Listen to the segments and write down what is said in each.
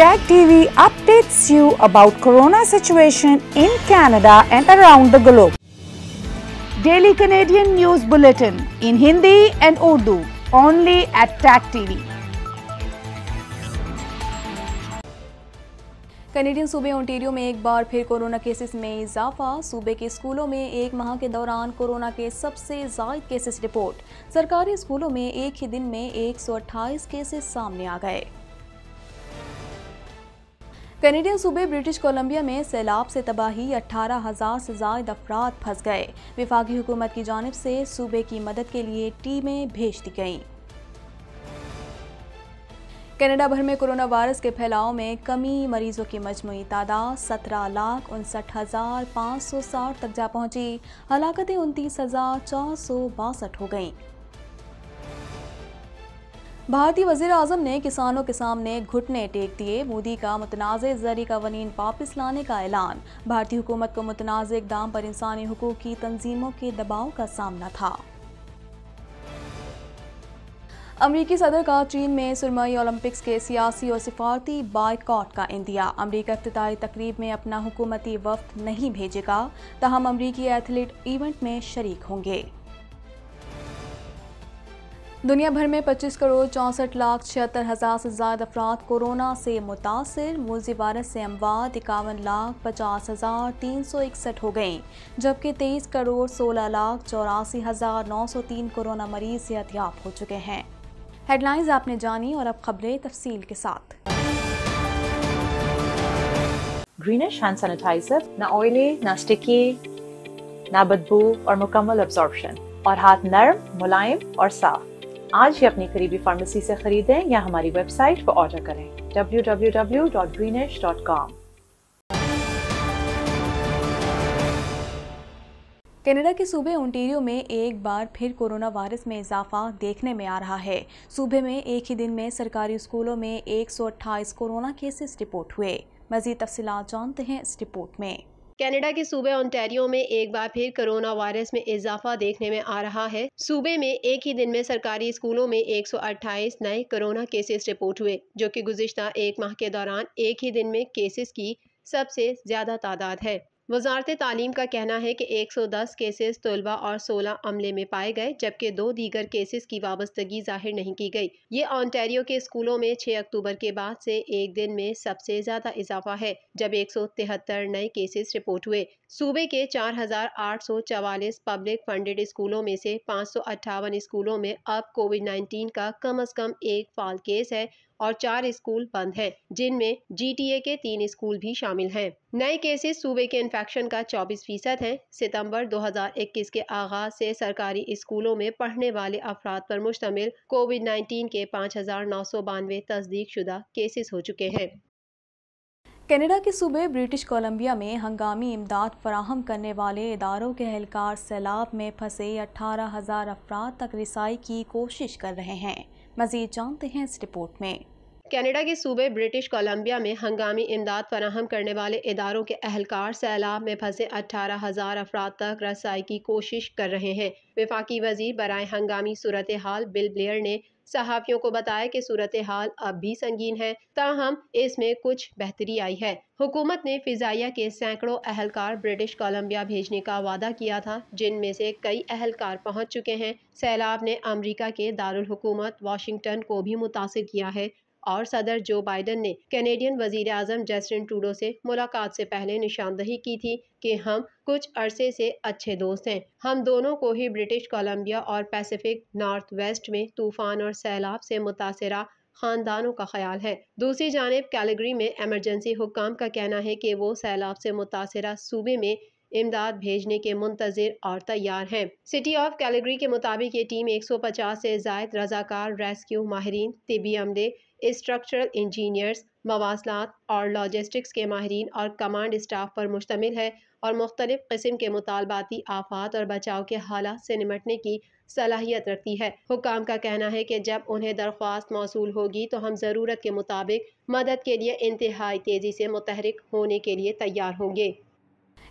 Tag TV updates you about corona situation in Canada and around the globe. Daily Canadian News Bulletin in Hindi and Urdu only at Tag TV. Canadian सूबे Ontario में एक बार फिर corona cases में इजाफा सूबे के स्कूलों में एक माह के दौरान कोरोना के सबसे जायद केसेस रिपोर्ट सरकारी स्कूलों में एक ही दिन में 128 केसेस सामने आ गए कैनेडियन सूबे ब्रिटिश कोलंबिया में सैलाब से तबाही अट्ठारह हजार से जायद अफराद फंस गए विफाकी हुकूमत की जानब से सूबे की मदद के लिए टीमें भेज दी गईं कनाडा भर में कोरोना वायरस के फैलाव में कमी मरीजों की मजमू तादाद सत्रह लाख उनसठ हज़ार पाँच सौ साठ तक जा पहुंची हलाकतें उनतीस हज़ार चार सौ बासठ हो गईं भारतीय वजीर अजम ने किसानों के सामने घुटने टेक दिए मोदी का मुतनाज़ जरिए कवानीन वापस लाने का ऐलान भारतीय हुकूमत को मुतनाज़ दाम पर इंसानी हकूक़ की तंजीमों के दबाव का सामना था अमरीकी सदर का चीन में सुरमई ओलंपिक्स के सियासी और सिफारती बाइकॉट का इंदिया अमरीका अफ्तारी तकरीब में अपना हुकूमती वफ्त नहीं भेजेगा तहम अमरीकी एथलीट इवेंट में शरीक होंगे दुनिया भर में 25 करोड़ चौंसठ लाख छिहत्तर हज़ार से ज़्यादा अफराद कोरोना से मुतासर मूजी वायरस से अमवाद इक्यावन लाख पचास हज़ार तीन सौ इकसठ हो गए जबकि तेईस करोड़ सोलह लाख चौरासी हज़ार नौ सौ तीन कोरोना मरीज सेहतियाब हो चुके हैं हेडलाइंस आपने जानी और अब खबरें तफसील के साथ ग्रीनिश हैंड सैनिटाइजर ना ऑयली ना स्टिकी ना बदबू और मुकम्मल और हाथ नरम मुलायम और साफ आज ही अपनी करीबी फार्मेसी से खरीदें या हमारी वेबसाइट पर ऑर्डर करें www.greenish.com कनाडा के सूबे ओंटेरियो में एक बार फिर कोरोना वायरस में इजाफा देखने में आ रहा है सूबे में एक ही दिन में सरकारी स्कूलों में एक कोरोना केसेस रिपोर्ट हुए मजीद तफसी जानते हैं इस रिपोर्ट में कनाडा के सूबे ओंटेरियो में एक बार फिर कोरोना वायरस में इजाफा देखने में आ रहा है सूबे में एक ही दिन में सरकारी स्कूलों में 128 नए कोरोना केसेस रिपोर्ट हुए जो कि गुजशत एक माह के दौरान एक ही दिन में केसेस की सबसे ज्यादा तादाद है वजारत तालीम का कहना है कि दस केसेस तलबा और सोलह अमले में पाए गए जबकि दो दीगर केसेस की वाबस्तगी जाहिर नहीं की गई ये ऑन्टेरियो के स्कूलों में छह अक्टूबर के बाद से एक दिन में सबसे ज्यादा इजाफा है जब एक सौ तिहत्तर नए केसेस रिपोर्ट हुए सूबे के चार हजार आठ सौ चवालीस पब्लिक फंडेड स्कूलों में से पाँच सौ अट्ठावन स्कूलों में अब कोविड नाइन्टीन का कम अज कम एक फाल केस है और चार स्कूल बंद हैं, जिनमें जीटीए के तीन स्कूल भी शामिल हैं। नए केसेस सूबे के इन्फेक्शन का 24 फीसद है सितंबर 2021 के आगाज से सरकारी स्कूलों में पढ़ने वाले अफराद पर मुश्तमिल कोविड 19 के पाँच तस्दीक शुदा केसेस हो चुके हैं कनाडा के सूबे ब्रिटिश कोलंबिया में हंगामी इमदाद फराहम करने वाले इदारों के एहलकार सैलाब में फंसे अठारह हज़ार अफराद तक रिसाई की कोशिश कर रहे हैं मजीद जानते हैं इस रिपोर्ट में कनाडा के सूबे ब्रिटिश कोलंबिया में हंगामी इमदाद फराहम करने वाले इदारों के अहलकार सैलाब में फंसे अठारह हज़ार अफराद तक रसाई की कोशिश कर रहे हैं विफाकी वजीर बरए हंगामी सूरत हाल बिल ब्लेयर ने सहाफ़ियों को बताया की सूरत हाल अब भी संगीन है ताहम इसमें कुछ बेहतरी आई है हुकूमत ने फ़िज़ाइया के सैकड़ों अहलकार ब्रिटिश कोलम्बिया भेजने का वादा किया था जिनमें से कई अहलकार पहुंच चुके हैं सैलाब ने अमरीका के दारुल हुकूमत वाशिंगटन को भी मुतासर किया है और सदर जो बाइडन ने कैनेडियन वजीर अजम जस्टिन टूडो से मुलाकात से पहले निशानदही की थी कि हम कुछ अरसे से अच्छे दोस्त हैं हम दोनों को ही ब्रिटिश कोलंबिया और पैसिफिक नॉर्थ वेस्ट में तूफान और सैलाब से मुतासर खानदानों का ख्याल है दूसरी जानब कैलगरी में एमरजेंसी हुकाम का कहना है कि वो सैलाब से मुतासरा सूबे में इमदाद भेजने के मुंतजर और तैयार हैं सिटी ऑफ कैलगरी के मुताबिक ये टीम 150 से जायद रजाकार रेस्क्यू माहरीन तिबी अमले स्ट्रक्चरल इंजीनियर्स मवासलात और लॉजिस्टिक्स के माहरीन और कमांड स्टाफ पर मुश्तमिल है और मुख्तलिफ़ किस्म के मुतालबाती आफात और बचाव के हालात से निमटने की सलाहियत रखती है हुकाम का कहना है कि जब उन्हें दरख्वास्त मौसू होगी तो हम ज़रूरत के मुताबिक मदद के लिए इंतहाई तेज़ी से मुतहरक होने के लिए तैयार होंगे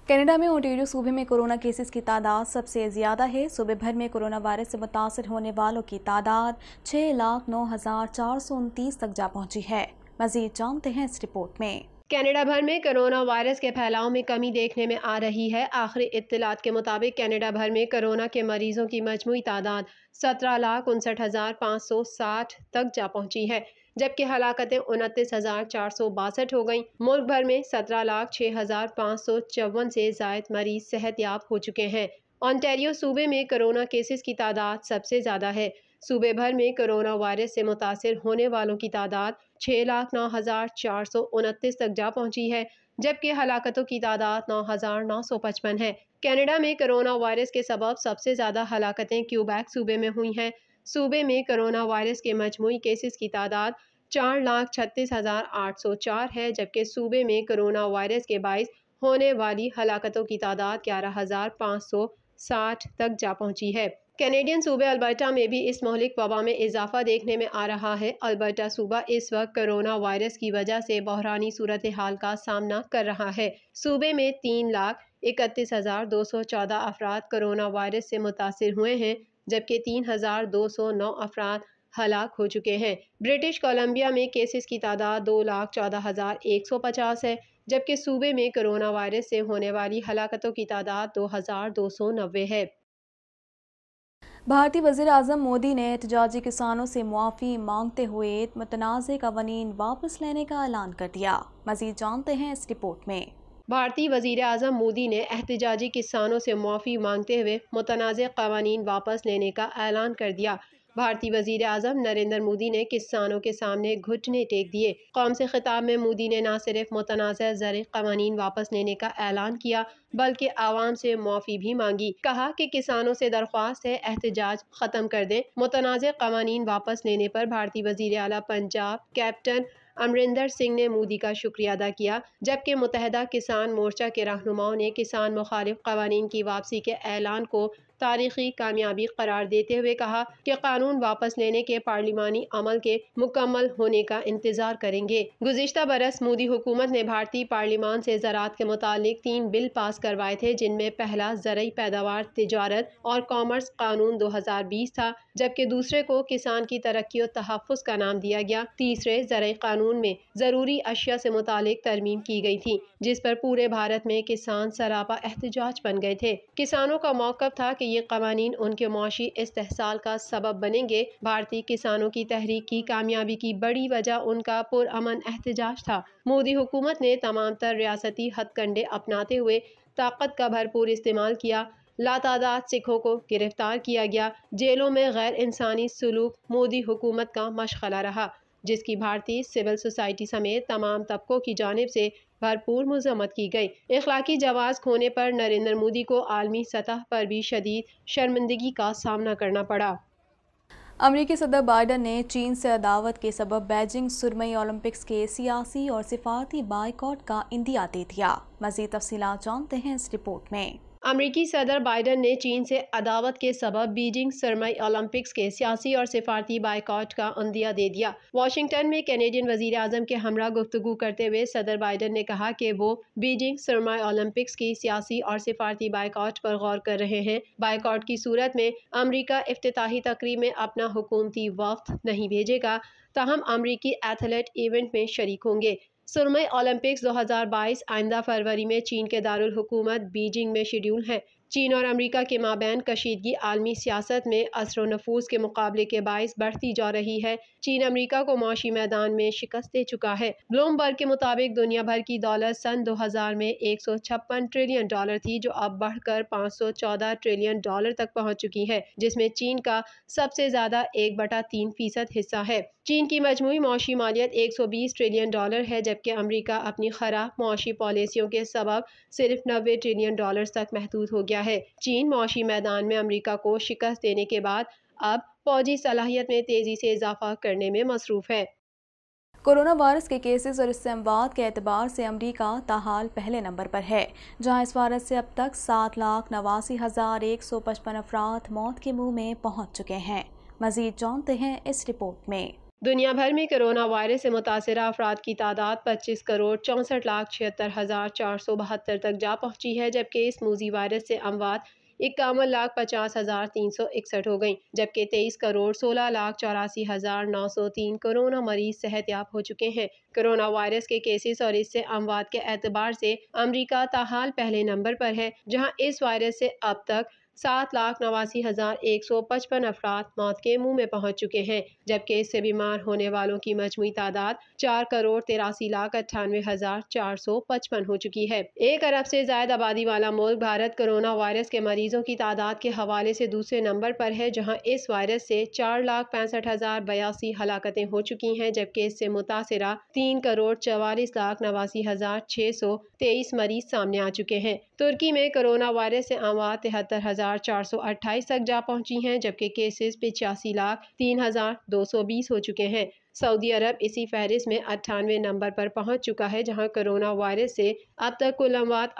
कनाडा में ओंटेरियो सूबे में कोरोना केसेस की तादाद सबसे ज़्यादा है सूबे भर में कोरोना वायरस से मुतासर होने वालों की तादाद छः लाख नौ हज़ार चार सौ उनतीस तक जा पहुंची है मजीद जानते हैं इस रिपोर्ट में कनाडा भर में कोरोना वायरस के फैलाव में कमी देखने में आ रही है आखिरी इतलात के मुताबिक कनाडा भर में कोरोना के मरीजों की मजमू तादाद सत्रह लाख उनसठ हज़ार पाँच सौ साठ तक जा पहुंची है जबकि हलाकतें उनतीस हज़ार चार सौ बासठ हो गई मुल्क भर में सत्रह लाख छः हज़ार पाँच सौ चौवन से जायद मरीज सेहत याब हो चुके हैं ऑनटेरियो सूबे में कोरोना केसेस की तादाद सबसे ज़्यादा है सूबे भर में कोरोना वायरस से मुतासर होने वालों की तादाद छः लाख नौ हज़ार चार सौ उनतीस तक जा पहुंची है जबकि हलाकतों की तादाद नौ हज़ार नौ सौ पचपन है कनाडा में कोरोना वायरस के सबब सबसे ज़्यादा हलाकतें क्यूबैक सूबे में हुई हैं सूबे में कोरोना वायरस के मजमू केसेस की तादाद चार लाख छत्तीस हज़ार आठ सौ चार है जबकि सूबे में कोरोना वायरस के बायस होने वाली हलाकतों की तादाद ग्यारह हज़ार पाँच सौ साठ तक जा पहुँची है कैनेडियन सूबे अल्बर्टा में भी इस मौलिक वबा में इजाफा देखने में आ रहा है अल्बर्टा सूबा इस वक्त कोरोना वायरस की वजह से बहरानी सूरत हाल का सामना कर रहा है सूबे में तीन लाख इकतीस हज़ार दो सौ चौदह अफराद कोरोना वायरस से मुतासर हुए हैं जबकि तीन हज़ार दो सौ नौ अफराद हलाक हो चुके हैं ब्रिटिश कोलंबिया में केसेस की तादाद दो लाख चौदह हज़ार एक सौ पचास है जबकि सूबे में कोरोना वायरस से होने वाली हलाकतों की तादाद दो हज़ार दो सौ नब्बे है भारतीय वजीर अजम मोदी ने एहतजाजी किसानों से मुआफ़ी मांगते हुए मतनाज़े कवानीन वापस लेने का ऐलान कर दिया मजीद जानते हैं इस रिपोर्ट में भारतीय वजीर अजम मोदी ने एहतजाजी किसानों से मुआफ़ी मांगते हुए मुतनाज़ कवानीन वापस लेने का ऐलान कर दिया भारतीय वजीर अजम नरेंद्र मोदी ने किसानों के सामने घुटने टेक दिए कौम से खिताब में मोदी ने न सिर्फ मुतनाज़ जर कवानीन वापस लेने का ऐलान किया बल्कि आवाम से मुआफ़ी भी मांगी कहा कि किसानों से दरख्वास्त है एहतजाज ख़त्म कर दें मुतनाज़ कवानीन वापस लेने पर भारतीय वजीर अला पंजाब कैप्टन अमरिंदर सिंह ने मोदी का शुक्रिया अदा किया जबकि मुतहदा किसान मोर्चा के रहनुमाओं ने किसान मुखालिफ कवानीन की वापसी के ऐलान को तारीखी कामयाबी करार देते हुए कहा कि कानून वापस लेने के पार्लिमानी अमल के मुकम्मल होने का इंतजार करेंगे गुजशत बरस मोदी हुकूमत ने भारतीय पार्लिमान से ज़रात के मुतालिक तीन बिल पास करवाए थे जिनमें पहला ज़रूरी पैदावार तजारत और कॉमर्स कानून दो हजार बीस था जबकि दूसरे को किसान की तरक्की और तहफ़ का नाम दिया गया तीसरे ज़रूरी कानून में ज़रूरी अशिया से मुतालिक तरमीम की गई थी जिस पर पूरे भारत में किसान सरापा एहतजाज बन गए थे किसानों का मौका था कि ये कवानीन उनके मुशी इसहसाल का सबब बनेंगे भारतीय किसानों की तहरीक की कामयाबी की बड़ी वजह उनका पुरअमन एहतजाज था मोदी हुकूमत ने तमाम तर रियासती हथकंडे अपनाते हुए ताकत का भरपूर इस्तेमाल किया लातादाद सिखों को गिरफ्तार किया गया जेलों में गैर इंसानी सलूक मोदी हुकूमत का मशगला रहा जिसकी भारतीय सिविल सोसाइटी समेत तमाम तबकों की जानब से भरपूर मजम्मत की गई इखलाकी जवाब खोने पर नरेंद्र मोदी को आलमी सतह पर भी शदीद शर्मिंदगी का सामना करना पड़ा अमरीकी सदर बाइडन ने चीन से अदावत के सबब बैजिंग सुरमई ओलंपिक्स के सियासी और सिफारती बाइकआउट का इंदिया दे दिया मजीद तफसी जानते हैं इस रिपोर्ट में अमरीकी सदर बाइडन ने चीन से अदावत के सबब बीजिंग सरमई ओलंपिक्स के सियासी और सिफारती बाइकआउट का अंदिया दे दिया वाशिंगटन में कैनेडियन वजीर अजम के हमरा गुफ्तु करते हुए सदर बाइडन ने कहा कि वो बीजिंग सरमई ओलंपिक्स की सियासी और सिफारती बायकॉट पर गौर कर रहे हैं बायकॉट की सूरत में अमरीका अफ्ताही तकरीब में अपना हुकूमती वफ्त नहीं भेजेगा तहम अमरीकी एथलेट इवेंट में शरीक होंगे सुरमई ओलंपिक्स 2022 आइंदा फरवरी में चीन के दारुल हुकूमत बीजिंग में शेड्यूल है चीन और अमरीका के माबैन कशीदगी आलमी सियासत में असर नफूज के मुकाबले के बायस बढ़ती जा रही है चीन अमरीका को मुआशी मैदान में शिकस्त दे चुका है ब्लूमबर्ग के मुताबिक दुनिया भर की दौलत सन दो हज़ार में एक सौ छप्पन ट्रिलियन डॉलर थी जो अब बढ़कर पाँच सौ चौदह ट्रिलियन डॉलर तक पहुँच चुकी है जिसमें चीन का सबसे ज़्यादा एक बटा तीन फीसद हिस्सा है चीन की मजमू मुआशी मालियत एक सौ बीस ट्रिलियन डॉलर है जबकि अमरीका अपनी खराब मुआशी पॉलिसियों के सबब सिर्फ नब्बे ट्रिलियन डॉलर तक महदूद हो गया किया है चीन मौशी मैदान में अमरीका को शिकस्त देने के बाद अब फौजी सलाहियत में तेज़ी से इजाफा करने में मसरूफ़ है कोरोना वायरस के केसेस और इससे अमवाद के अतबार से अमरीका ताहाल पहले नंबर पर है जहां इस वायरस से अब तक सात लाख नवासी हज़ार एक सौ पचपन अफराद मौत के मुंह में पहुंच चुके हैं मजीद जानते हैं इस रिपोर्ट में दुनिया भर में कोरोना वायरस से मुतासर अफराद की तादाद पच्चीस करोड़ चौंसठ लाख छिहत्तर हज़ार चार सौ बहत्तर तक जा पहुंची है जबकि इस मूजी वायरस से अमवात इक्यावन लाख पचास हज़ार तीन सौ इकसठ हो गई जबकि तेईस करोड़ सोलह लाख चौरासी हज़ार नौ सौ तीन करोना मरीज याब हो चुके हैं करोना वायरस के केसेस और इससे अमवात के एतबार से अमरीका ताहाल पहले नंबर पर है जहाँ इस वायरस से अब तक सात लाख नवासी हज़ार एक सौ पचपन अफराद मौत के मुंह में पहुंच चुके हैं जबकि इससे बीमार होने वालों की मजमू तादाद चार करोड़ तिरासी लाख अट्ठानवे हज़ार चार सौ पचपन हो चुकी है एक अरब से जायद आबादी वाला मुल्क भारत कोरोना वायरस के मरीजों की तादाद के हवाले से दूसरे नंबर पर है जहाँ इस वायरस से चार लाख पैंसठ हजार बयासी हलाकतें हो चुकी हैं जबकि इससे मुतासरा तीन करोड़ चवालीस लाख नवासी हजार छः सौ तेईस मरीज सामने आ चुके हैं तुर्की में कोरोना वायरस से आमवाद तिहत्तर हज़ार चार सौ अट्ठाईस तक जा पहुंची हैं जबकि केसेस पिचासी लाख तीन हज़ार दो सौ बीस हो चुके हैं सऊदी अरब इसी फहरिस्त में अट्ठानवे नंबर पर पहुंच चुका है जहां कोरोना वायरस से अब तक कुल अमवात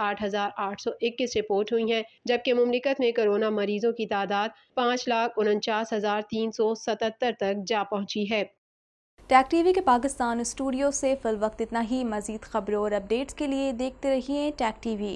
इक्कीस रिपोर्ट हुई हैं जबकि ममलिकत में कोरोना मरीजों की तादाद पाँच लाख उनचास हज़ार तीन सौ सतहत्तर तक जा पहुंची है टैक टीवी के पाकिस्तान स्टूडियो से फिल वक्त इतना ही मजीद खबरों और अपडेट्स के लिए देखते रहिए टैक टीवी